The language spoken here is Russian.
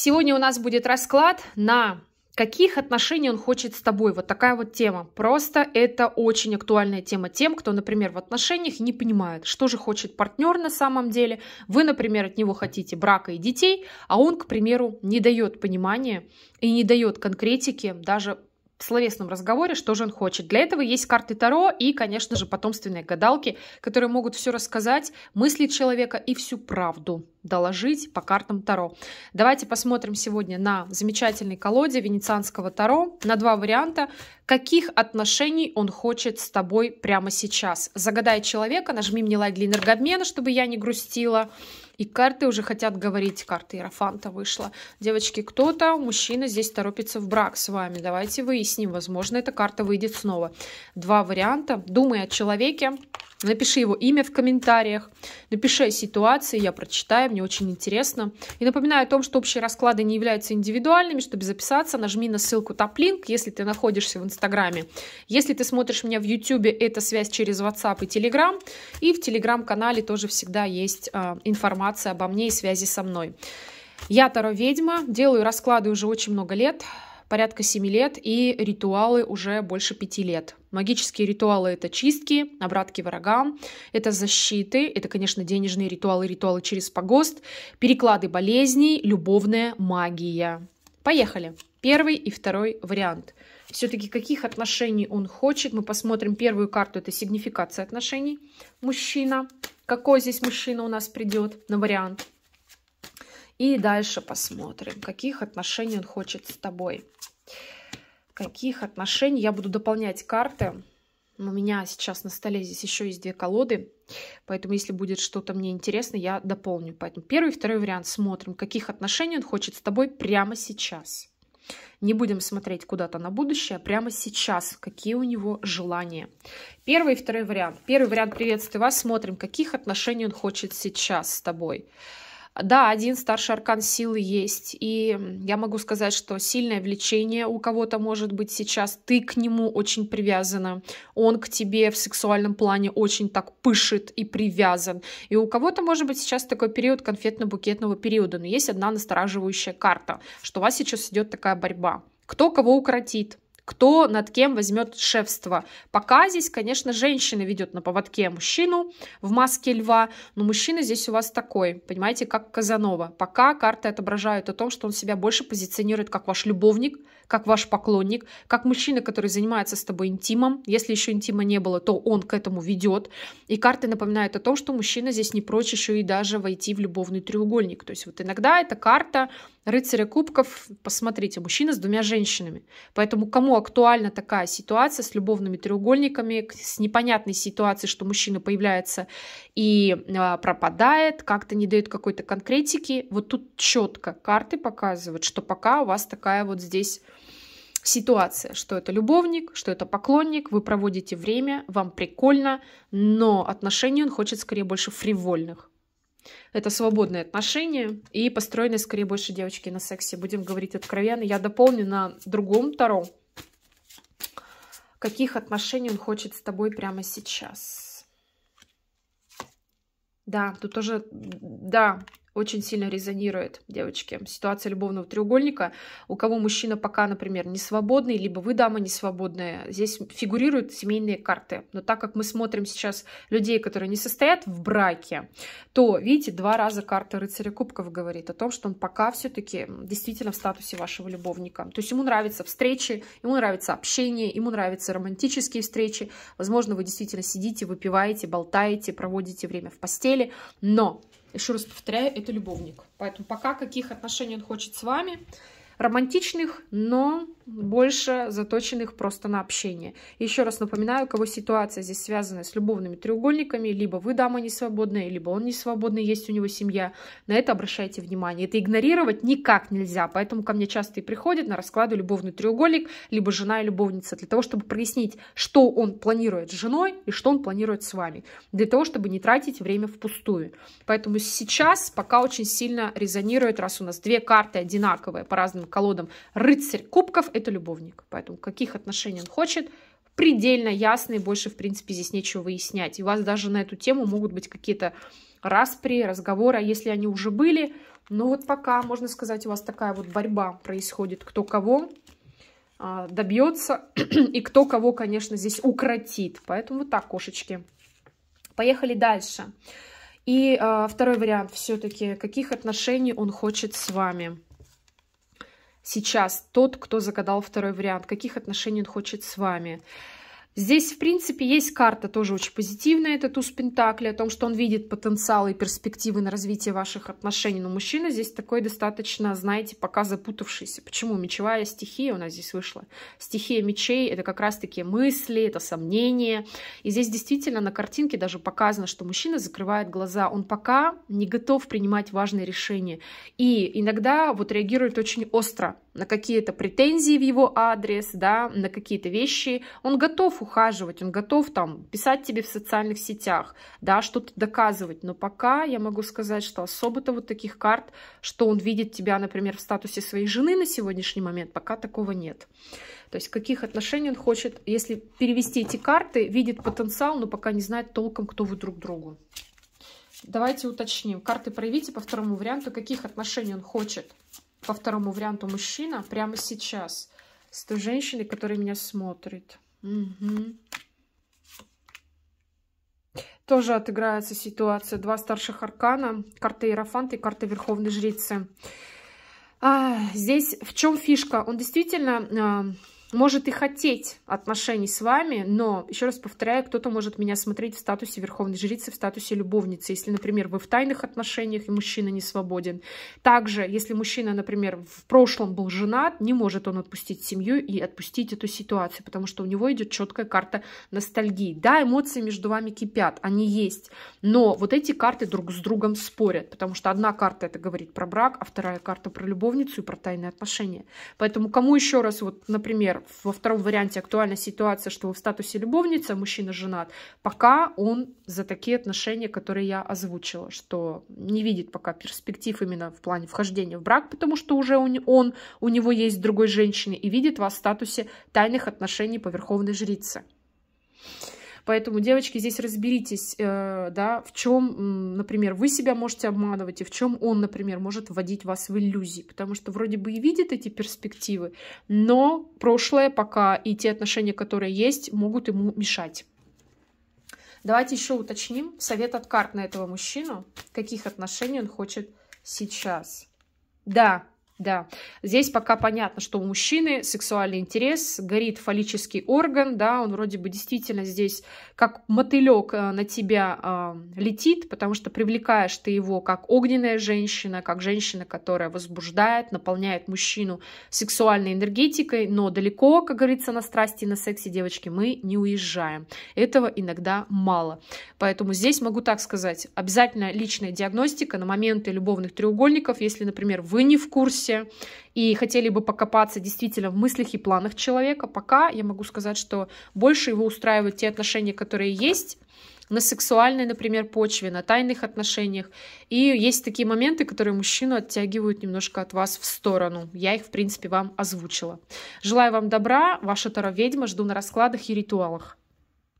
Сегодня у нас будет расклад на каких отношений он хочет с тобой. Вот такая вот тема. Просто это очень актуальная тема тем, кто, например, в отношениях не понимает, что же хочет партнер на самом деле. Вы, например, от него хотите брака и детей, а он, к примеру, не дает понимания и не дает конкретики даже в словесном разговоре, что же он хочет. Для этого есть карты Таро и, конечно же, потомственные гадалки, которые могут все рассказать, мысли человека и всю правду доложить по картам Таро. Давайте посмотрим сегодня на замечательной колоде венецианского Таро, на два варианта, каких отношений он хочет с тобой прямо сейчас. Загадай человека, нажми мне лайк для энергообмена, чтобы я не грустила. И карты уже хотят говорить, карта Иерофанта вышла. Девочки, кто-то, мужчина здесь торопится в брак с вами. Давайте выясним, возможно, эта карта выйдет снова. Два варианта. Думай о человеке, Напиши его имя в комментариях, напиши о ситуации, я прочитаю, мне очень интересно. И напоминаю о том, что общие расклады не являются индивидуальными, чтобы записаться, нажми на ссылку топ-линк, если ты находишься в Инстаграме. Если ты смотришь меня в Ютубе, это связь через WhatsApp и Telegram. И в Телеграм-канале тоже всегда есть э, информация информация обо мне и связи со мной. Я Таро-ведьма, делаю расклады уже очень много лет, порядка 7 лет, и ритуалы уже больше 5 лет. Магические ритуалы — это чистки, обратки врагам, это защиты, это, конечно, денежные ритуалы, ритуалы через погост, переклады болезней, любовная магия. Поехали! Первый и второй вариант. Все-таки каких отношений он хочет? Мы посмотрим первую карту. Это сигнификация отношений. Мужчина какой здесь мужчина у нас придет на вариант. И дальше посмотрим, каких отношений он хочет с тобой. Каких отношений. Я буду дополнять карты. У меня сейчас на столе здесь еще есть две колоды. Поэтому, если будет что-то мне интересно, я дополню. Поэтому первый и второй вариант смотрим, каких отношений он хочет с тобой прямо сейчас. Не будем смотреть куда-то на будущее, а прямо сейчас, какие у него желания. Первый и второй вариант. Первый вариант приветствую вас, смотрим, каких отношений он хочет сейчас с тобой. Да, один старший аркан силы есть, и я могу сказать, что сильное влечение у кого-то может быть сейчас, ты к нему очень привязана, он к тебе в сексуальном плане очень так пышет и привязан, и у кого-то может быть сейчас такой период конфетно-букетного периода, но есть одна настораживающая карта, что у вас сейчас идет такая борьба. Кто кого укротит, кто над кем возьмет шефство. Пока здесь, конечно, женщина ведет на поводке мужчину в маске льва, но мужчина здесь у вас такой, понимаете, как Казанова. Пока карты отображают о том, что он себя больше позиционирует как ваш любовник, как ваш поклонник, как мужчина, который занимается с тобой интимом. Если еще интима не было, то он к этому ведет. И карты напоминают о том, что мужчина здесь не прочь еще и даже войти в любовный треугольник. То есть вот иногда эта карта рыцаря кубков, посмотрите, мужчина с двумя женщинами. Поэтому кому актуальна такая ситуация с любовными треугольниками, с непонятной ситуацией, что мужчина появляется и а, пропадает, как-то не дает какой-то конкретики. Вот тут четко карты показывают, что пока у вас такая вот здесь ситуация, что это любовник, что это поклонник, вы проводите время, вам прикольно, но отношений он хочет скорее больше фривольных. Это свободные отношения и построены скорее больше девочки на сексе. Будем говорить откровенно. Я дополню на другом Таро, каких отношений он хочет с тобой прямо сейчас. Да, тут тоже, да, очень сильно резонирует, девочки. Ситуация любовного треугольника. У кого мужчина пока, например, не свободный, либо вы, дама, не свободная, здесь фигурируют семейные карты. Но так как мы смотрим сейчас людей, которые не состоят в браке, то, видите, два раза карта рыцаря кубков говорит о том, что он пока все-таки действительно в статусе вашего любовника. То есть ему нравятся встречи, ему нравится общение, ему нравятся романтические встречи. Возможно, вы действительно сидите, выпиваете, болтаете, проводите время в постели, но еще раз повторяю, это любовник. Поэтому пока каких отношений он хочет с вами, романтичных, но больше заточенных просто на общение. Еще раз напоминаю, у кого ситуация здесь связана с любовными треугольниками, либо вы дама не свободная, либо он не свободный, есть у него семья. На это обращайте внимание. Это игнорировать никак нельзя, поэтому ко мне часто и приходят на расклады любовный треугольник, либо жена и любовница, для того, чтобы прояснить, что он планирует с женой и что он планирует с вами, для того, чтобы не тратить время впустую. Поэтому сейчас пока очень сильно резонирует, раз у нас две карты одинаковые по разным колодам, рыцарь кубков, это любовник. Поэтому каких отношений он хочет, предельно ясно, и больше, в принципе, здесь нечего выяснять. И у вас даже на эту тему могут быть какие-то распри, разговоры, а если они уже были. Но ну вот пока, можно сказать, у вас такая вот борьба происходит, кто кого а, добьется и кто кого, конечно, здесь укротит. Поэтому вот так, кошечки. Поехали дальше. И э, второй вариант все-таки, каких отношений он хочет с вами сейчас тот, кто загадал второй вариант, каких отношений он хочет с вами. Здесь, в принципе, есть карта тоже очень позитивная, это туз Пентакли, о том, что он видит потенциал и перспективы на развитие ваших отношений. Но мужчина здесь такой достаточно, знаете, пока запутавшийся. Почему? Мечевая стихия у нас здесь вышла. Стихия мечей — это как раз-таки мысли, это сомнения. И здесь действительно на картинке даже показано, что мужчина закрывает глаза. Он пока не готов принимать важные решения. И иногда вот реагирует очень остро на какие-то претензии в его адрес, да, на какие-то вещи. Он готов ухаживать, он готов там писать тебе в социальных сетях, да, что-то доказывать. Но пока я могу сказать, что особо-то вот таких карт, что он видит тебя, например, в статусе своей жены на сегодняшний момент, пока такого нет. То есть каких отношений он хочет, если перевести эти карты, видит потенциал, но пока не знает толком, кто вы друг другу. Давайте уточним. Карты проявите по второму варианту, каких отношений он хочет по второму варианту мужчина прямо сейчас с той женщиной, которая меня смотрит. Угу. Тоже отыграется ситуация. Два старших аркана, карта Иерофанта и карта Верховной Жрицы. А, здесь в чем фишка? Он действительно... А, может и хотеть отношений с вами, но, еще раз повторяю, кто-то может меня смотреть в статусе верховной жрицы, в статусе любовницы, если, например, вы в тайных отношениях и мужчина не свободен. Также, если мужчина, например, в прошлом был женат, не может он отпустить семью и отпустить эту ситуацию, потому что у него идет четкая карта ностальгии. Да, эмоции между вами кипят, они есть, но вот эти карты друг с другом спорят, потому что одна карта это говорит про брак, а вторая карта про любовницу и про тайные отношения. Поэтому кому еще раз, вот, например, во втором варианте актуальна ситуация, что вы в статусе любовница, мужчина женат, пока он за такие отношения, которые я озвучила, что не видит пока перспектив именно в плане вхождения в брак, потому что уже он, он у него есть другой женщины и видит вас в статусе тайных отношений по верховной жрице. Поэтому, девочки, здесь разберитесь, э, да, в чем, например, вы себя можете обманывать, и в чем он, например, может вводить вас в иллюзии. Потому что вроде бы и видит эти перспективы, но прошлое пока и те отношения, которые есть, могут ему мешать. Давайте еще уточним совет от карт на этого мужчину, каких отношений он хочет сейчас. Да, да, здесь пока понятно, что у мужчины сексуальный интерес, горит фаллический орган, да, он вроде бы действительно здесь как мотылек э, на тебя э, летит, потому что привлекаешь ты его как огненная женщина, как женщина, которая возбуждает, наполняет мужчину сексуальной энергетикой, но далеко, как говорится, на страсти и на сексе, девочки, мы не уезжаем. Этого иногда мало. Поэтому здесь могу так сказать, обязательно личная диагностика на моменты любовных треугольников, если, например, вы не в курсе, бизнесе и хотели бы покопаться действительно в мыслях и планах человека, пока я могу сказать, что больше его устраивают те отношения, которые есть, на сексуальной, например, почве, на тайных отношениях. И есть такие моменты, которые мужчину оттягивают немножко от вас в сторону. Я их, в принципе, вам озвучила. Желаю вам добра, ваша Тара ведьма жду на раскладах и ритуалах.